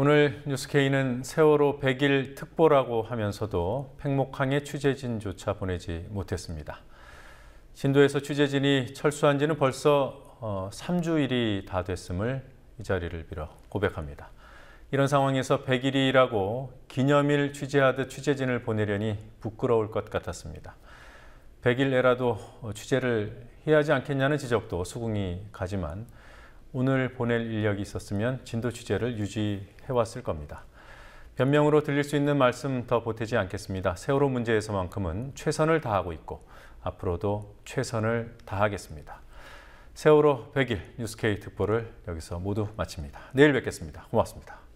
오늘 뉴스케이는 세월호 100일 특보라고 하면서도 팽목항에 취재진조차 보내지 못했습니다. 진도에서 취재진이 철수한 지는 벌써 3주일이 어, 다 됐음을 이 자리를 빌어 고백합니다. 이런 상황에서 100일이라고 기념일 취재하듯 취재진을 보내려니 부끄러울 것 같았습니다. 100일에라도 취재를 해야 지 않겠냐는 지적도 수긍이 가지만 오늘 보낼 인력이 있었으면 진도 취재를 유지해왔을 겁니다. 변명으로 들릴 수 있는 말씀 더 보태지 않겠습니다. 세월호 문제에서만큼은 최선을 다하고 있고 앞으로도 최선을 다하겠습니다. 세월호 100일 뉴스케이 특보를 여기서 모두 마칩니다. 내일 뵙겠습니다. 고맙습니다.